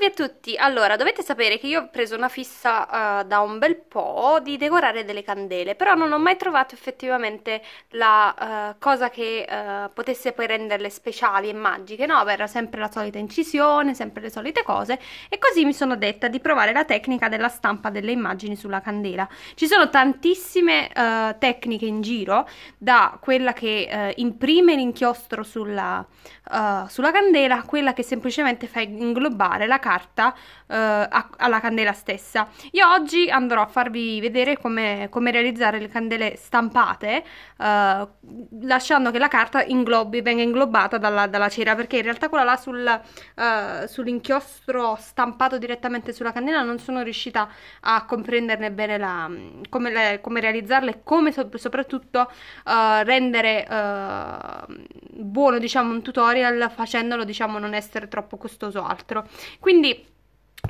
Salve a tutti! Allora, dovete sapere che io ho preso una fissa uh, da un bel po' di decorare delle candele, però non ho mai trovato effettivamente la uh, cosa che uh, potesse poi renderle speciali e magiche, no? Era sempre la solita incisione, sempre le solite cose, e così mi sono detta di provare la tecnica della stampa delle immagini sulla candela. Ci sono tantissime tecniche in giro, da quella che imprime l'inchiostro sulla, sulla candela a quella che semplicemente fa inglobare la candela carta eh, alla candela stessa. Io oggi andrò a farvi vedere come, come realizzare le candele stampate eh, lasciando che la carta inglobi, venga inglobata dalla, dalla, cera perché in realtà quella là sul, eh, sull'inchiostro stampato direttamente sulla candela non sono riuscita a comprenderne bene la, come, le, come realizzarla e come so, soprattutto eh, rendere eh, buono diciamo un tutorial facendolo diciamo non essere troppo costoso altro quindi quindi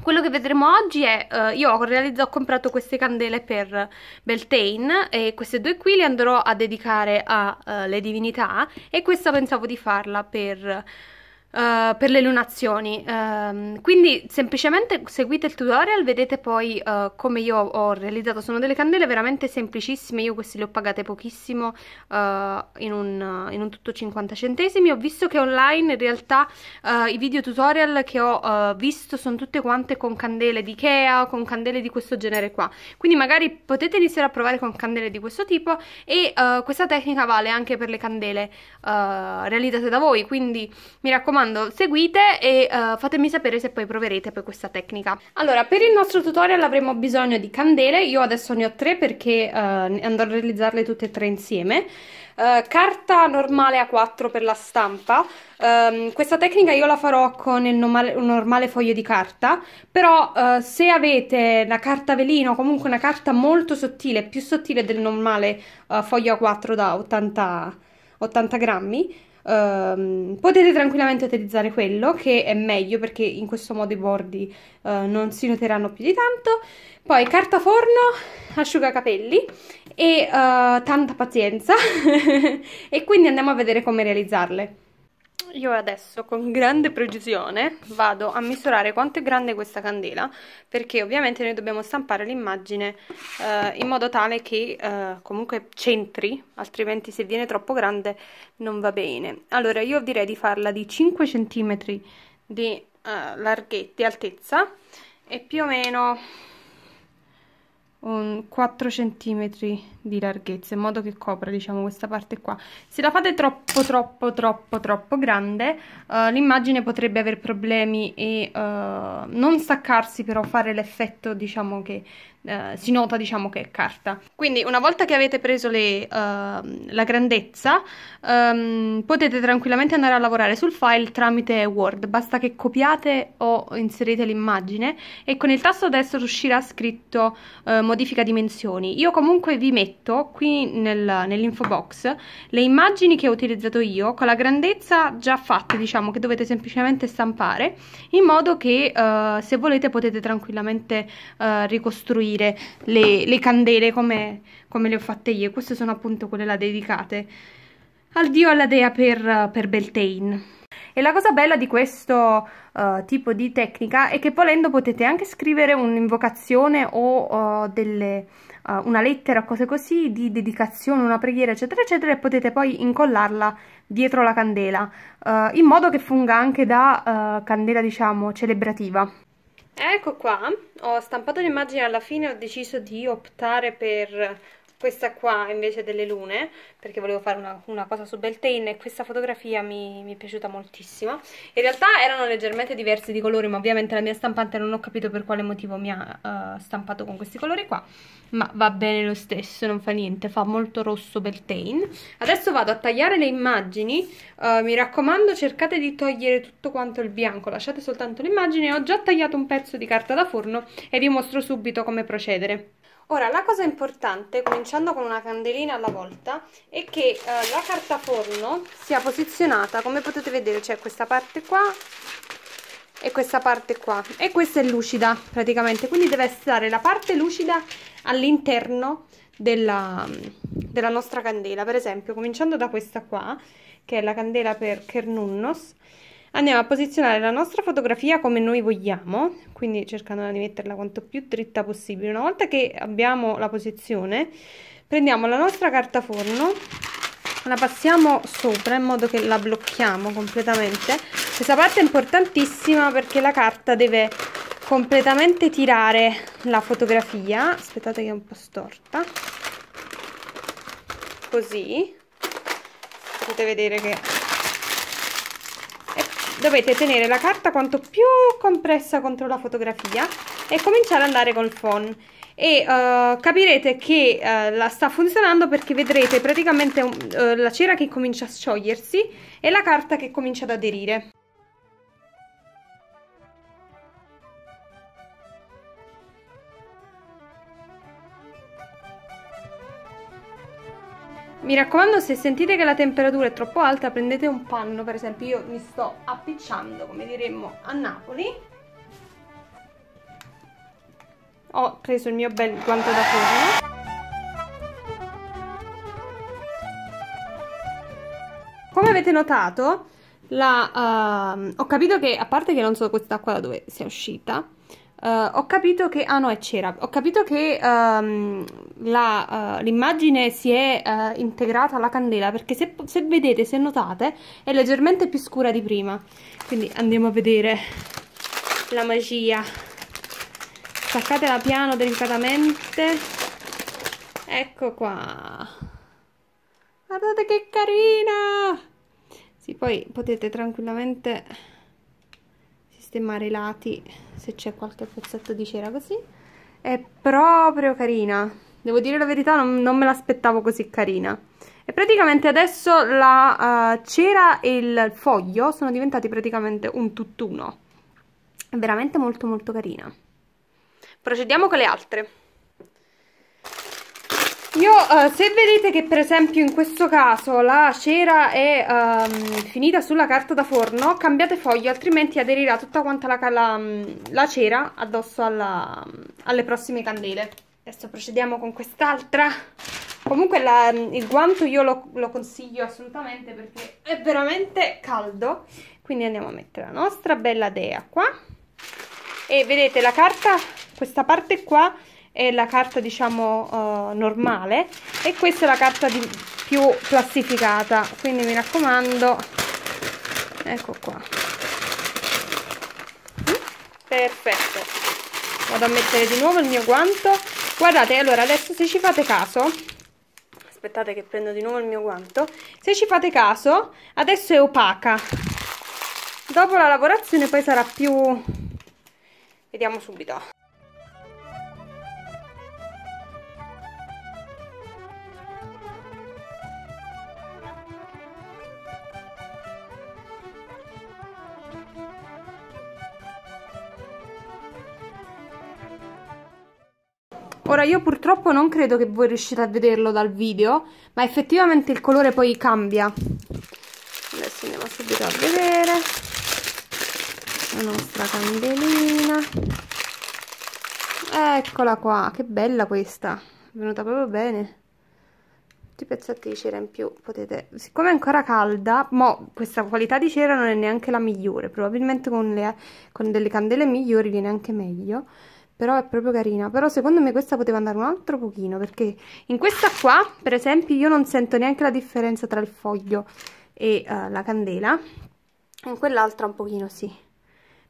quello che vedremo oggi è, uh, io ho, realizzato, ho comprato queste candele per Beltane e queste due qui le andrò a dedicare alle eh, uh, divinità e questa pensavo di farla per eh, per le lunazioni. Um, quindi semplicemente seguite il tutorial, vedete poi uh, come io ho realizzato. Sono delle candele veramente semplicissime, io queste le ho pagate pochissimo uh, in, un, in, un, tutto 50 centesimi. Ho visto che online in realtà i video tutorial che ho visto sono tutte quante con candele di Ikea, con candele di questo genere qua. Quindi magari potete iniziare a provare con candele di questo tipo e questa tecnica vale anche per le candele realizzate da voi, quindi mi raccomando raccomando seguite e uh, fatemi sapere se poi proverete poi questa tecnica allora per il nostro tutorial avremo bisogno di candele io adesso ne ho tre perché uh, andrò a realizzarle tutte e tre insieme Uh, carta normale A4 per la stampa um, questa tecnica io la farò con il normale, un normale foglio di carta però uh, se avete la carta velino comunque una carta molto sottile più sottile del normale uh, foglio A4 da 80, 80 grammi ehm, potete tranquillamente utilizzare quello che è meglio perché in questo modo i bordi eh, non si noteranno più di tanto. Poi carta forno, asciugacapelli e eh, tanta pazienza e quindi andiamo a vedere come realizzarle. Io adesso con grande precisione vado a misurare quanto è grande questa candela perché ovviamente noi dobbiamo stampare l'immagine eh, in modo tale che eh, comunque centri, altrimenti se viene troppo grande non va bene. Allora io direi di farla di 5 cm di, eh, di altezza e più o meno un 4 cm di larghezza in modo che copra diciamo questa parte qua se la fate troppo troppo troppo troppo grande uh, l'immagine potrebbe avere problemi e uh, non staccarsi però fare l'effetto diciamo che eh, si nota diciamo che è carta. Quindi una volta che avete preso le, uh, la grandezza um, potete tranquillamente andare a lavorare sul file tramite Word, basta che copiate o inserite l'immagine e con il tasto destro uscirà scritto uh, modifica dimensioni. Io comunque vi metto qui nel, nell'info box le immagini che ho utilizzato io con la grandezza già fatta diciamo che dovete semplicemente stampare in modo che uh, se volete potete tranquillamente ricostruire dire le, le candele come, come, le ho fatte io. Queste sono appunto quelle là dedicate al dio e alla dea per, per Beltane. E la cosa bella di questo uh, tipo di tecnica è che volendo potete anche scrivere un'invocazione o uh, delle, uh, una lettera o cose così di dedicazione, una preghiera eccetera eccetera e potete poi incollarla dietro la candela in modo che funga anche da candela diciamo celebrativa. Ecco qua, ho stampato l'immagine alla fine ho deciso di optare per questa qua invece delle lune perché volevo fare una, una cosa su Beltane e questa fotografia mi, mi, è piaciuta moltissimo in realtà erano leggermente diversi di colori ma ovviamente la mia stampante non ho capito per quale motivo mi ha uh, stampato con questi colori qua ma va bene lo stesso non fa niente fa molto rosso Beltane adesso vado a tagliare le immagini uh, mi raccomando cercate di togliere tutto quanto il bianco lasciate soltanto l'immagine ho già tagliato un pezzo di carta da forno e vi mostro subito come procedere Ora, la cosa importante, cominciando con una candelina alla volta, è che eh, la carta forno sia posizionata, come potete vedere, c'è questa parte qua e questa parte qua. E questa è lucida, praticamente, quindi deve stare la parte lucida all'interno della, della nostra candela. Per esempio, cominciando da questa qua, che è la candela per Kernunnos, andiamo a posizionare la nostra fotografia come noi vogliamo, quindi cercando di metterla quanto più dritta possibile. Una volta che abbiamo la posizione, prendiamo la nostra carta forno, la passiamo sopra in modo che la blocchiamo completamente. Questa parte è importantissima perché la carta deve completamente tirare la fotografia. Aspettate che è un po' storta. Così. Potete vedere che dovete tenere la carta quanto più compressa contro la fotografia e cominciare ad andare col phon e uh, capirete che uh, la sta funzionando perché vedrete praticamente uh, la cera che comincia a sciogliersi e la carta che comincia ad aderire Mi raccomando se sentite che la temperatura è troppo alta prendete un panno, per esempio io mi sto appicciando come diremmo a Napoli. Ho preso il mio bel guanto da forno. Come avete notato la, uh, ho capito che a parte che non so questa qua da dove sia uscita Uh, ho capito che... Ah no, è cera. Ho capito che um, la, uh, l'immagine si è uh, integrata alla candela, perché se, se, vedete, se notate, è leggermente più scura di prima. Quindi andiamo a vedere la magia. Staccatela piano, delicatamente. Ecco qua. Guardate che carina! Sì, poi potete tranquillamente sistemare i lati se c'è qualche pezzetto di cera così è proprio carina devo dire la verità non, non me l'aspettavo così carina e praticamente adesso la uh, cera e il foglio sono diventati praticamente un tutt'uno è veramente molto molto carina procediamo con le altre io, uh, se vedete che per esempio in questo caso la cera è um, finita sulla carta da forno, cambiate foglio, altrimenti aderirà tutta quanta la, la, mm, la cera addosso alla, mm, alle prossime candele. Adesso procediamo con quest'altra. Comunque la, mm, il guanto io lo, lo consiglio assolutamente perché è veramente caldo. Quindi andiamo a mettere la nostra bella dea qua. E vedete la carta, questa parte qua è la carta diciamo eh, normale e questa è la carta di più plastificata quindi mi raccomando ecco qua perfetto vado a mettere di nuovo il mio guanto guardate allora adesso se ci fate caso aspettate che prendo di nuovo il mio guanto se ci fate caso adesso è opaca dopo la lavorazione poi sarà più vediamo subito Ora io purtroppo non credo che voi riuscite a vederlo dal video, ma effettivamente il colore poi cambia. Adesso andiamo subito a vedere la nostra candelina. Eccola qua, che bella questa, è venuta proprio bene. Tutti i pezzetti di cera in più potete... Siccome è ancora calda, mo questa qualità di cera non è neanche la migliore, probabilmente con, le, con delle candele migliori viene anche meglio però è proprio carina però secondo me questa poteva andare un altro pochino perché in questa qua per esempio io non sento neanche la differenza tra il foglio e uh, la candela in quell'altra un pochino sì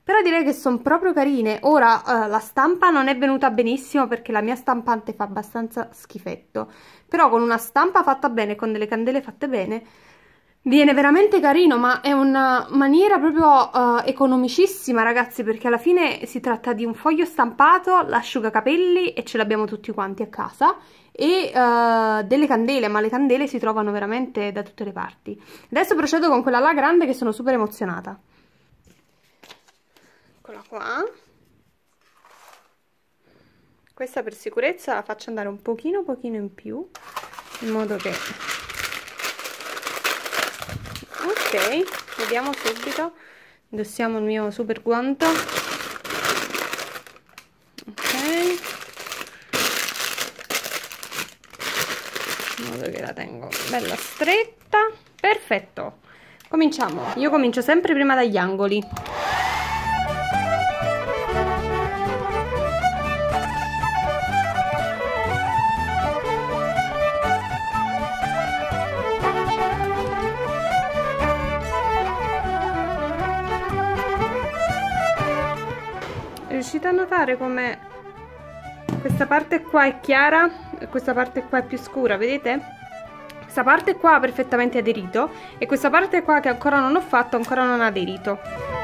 però direi che sono proprio carine ora uh, la stampa non è venuta benissimo perché la mia stampante fa abbastanza schifetto però con una stampa fatta bene con delle candele fatte bene Viene veramente carino, ma è una maniera proprio uh, economicissima, ragazzi, perché alla fine si tratta di un foglio stampato, l'asciugacapelli, e ce l'abbiamo tutti quanti a casa, e uh, delle candele, ma le candele si trovano veramente da tutte le parti. Adesso procedo con quella là grande che sono super emozionata. Eccola qua. Questa per sicurezza la faccio andare un pochino, pochino in più, in modo che ok vediamo subito indossiamo il mio super guanto ok in modo che la tengo bella stretta perfetto cominciamo io comincio sempre prima dagli angoli riuscite a notare come questa parte qua è chiara e questa parte qua è più scura, vedete? Questa parte qua ha perfettamente aderito e questa parte qua che ancora non ho fatto ancora non ha aderito.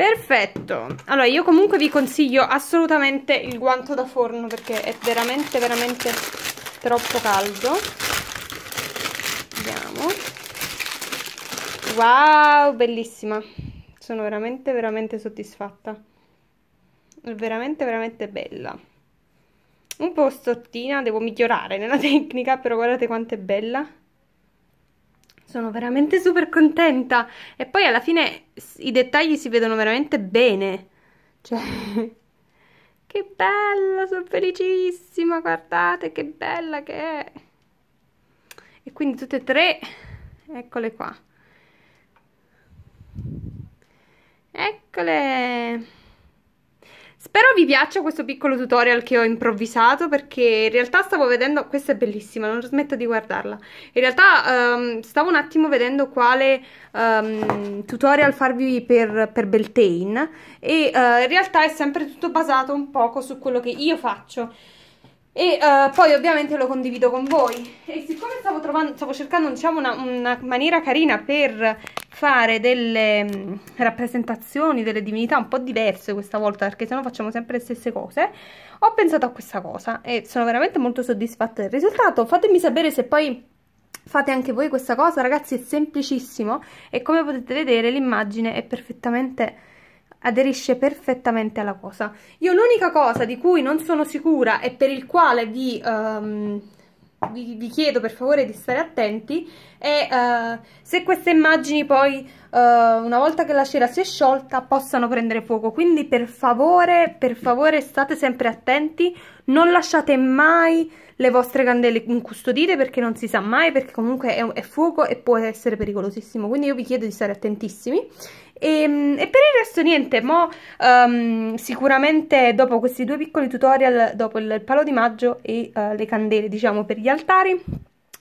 Perfetto, allora io comunque vi consiglio assolutamente il guanto da forno perché è veramente veramente troppo caldo. Vediamo. Wow, bellissima. Sono veramente veramente soddisfatta. È veramente veramente bella. Un po' stottina, devo migliorare nella tecnica, però guardate quanto è bella. Sono veramente super contenta. E poi alla fine i dettagli si vedono veramente bene. Cioè, che bella, sono felicissima, guardate che bella che è. E quindi tutte e tre, eccole qua. Eccole! Spero vi piaccia questo piccolo tutorial che ho improvvisato perché in realtà stavo vedendo, questa è bellissima, non smetto di guardarla, in realtà um, stavo un attimo vedendo quale um, tutorial farvi per, per Beltane e uh, in realtà è sempre tutto basato un poco su quello che io faccio e uh, poi ovviamente lo condivido con voi e siccome stavo, trovando, stavo cercando diciamo, una, una, maniera carina per fare delle mh, mm, rappresentazioni delle divinità un po' diverse questa volta perché sennò facciamo sempre le stesse cose ho pensato a questa cosa e sono veramente molto soddisfatta del risultato fatemi sapere se poi fate anche voi questa cosa ragazzi è semplicissimo e come potete vedere l'immagine è perfettamente aderisce perfettamente alla cosa. Io l'unica cosa di cui non sono sicura e per il quale vi, um, vi, vi chiedo per favore di stare attenti è uh, se queste immagini poi uh, una volta che la cera si è sciolta possano prendere fuoco. Quindi per favore, per favore state sempre attenti, non lasciate mai le vostre candele incustodite perché non si sa mai perché comunque è, è fuoco e può essere pericolosissimo. Quindi io vi chiedo di stare attentissimi e, ehm, e, per il resto niente, mo um, sicuramente dopo questi due piccoli tutorial, dopo il, palo di maggio e uh, le candele diciamo per gli altari,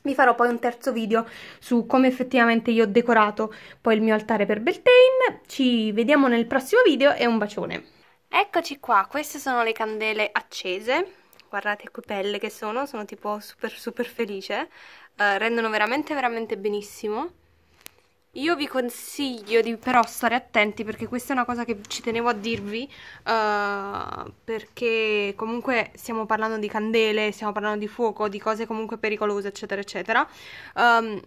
vi farò poi un terzo video su come effettivamente io ho decorato poi il mio altare per Beltane, ci vediamo nel prossimo video e un bacione! Eccoci qua, queste sono le candele accese, guardate che pelle che sono, sono tipo super super felice, uh, rendono veramente veramente benissimo. Io vi consiglio di però stare attenti perché questa è una cosa che ci tenevo a dirvi uh, perché comunque stiamo parlando di candele, stiamo parlando di fuoco, di cose comunque pericolose eccetera eccetera. Um,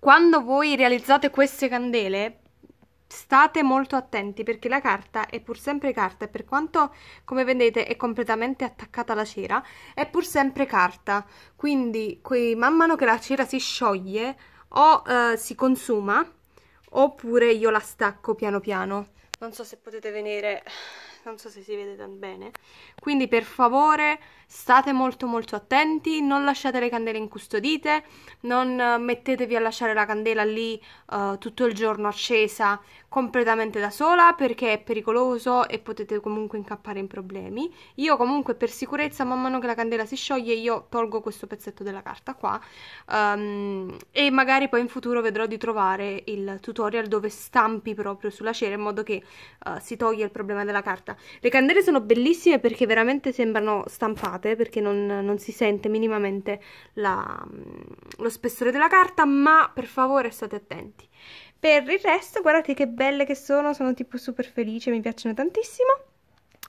quando voi realizzate queste candele state molto attenti perché la carta è pur sempre carta e per quanto come vedete è completamente attaccata alla cera è pur sempre carta quindi qui, man mano che la cera si scioglie o eh, si consuma oppure io la stacco piano piano non so se potete vedere non so se si vede tan bene quindi per favore state molto molto attenti non lasciate le candele incustodite non eh, mettetevi a lasciare la candela lì uh, tutto il giorno accesa completamente da sola perché è pericoloso e potete comunque incappare in problemi. Io comunque per sicurezza man mano che la candela si scioglie io tolgo questo pezzetto della carta qua um, e magari poi in futuro vedrò di trovare il tutorial dove stampi proprio sulla cera in modo che uh, si toglie il problema della carta. Le candele sono bellissime perché veramente sembrano stampate perché non, non si sente minimamente la, mm, lo spessore della carta ma per favore state attenti. Per il resto, guardate che belle che sono, sono tipo super felice, mi piacciono tantissimo.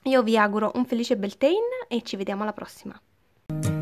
Io vi auguro un felice Beltane e ci vediamo alla prossima.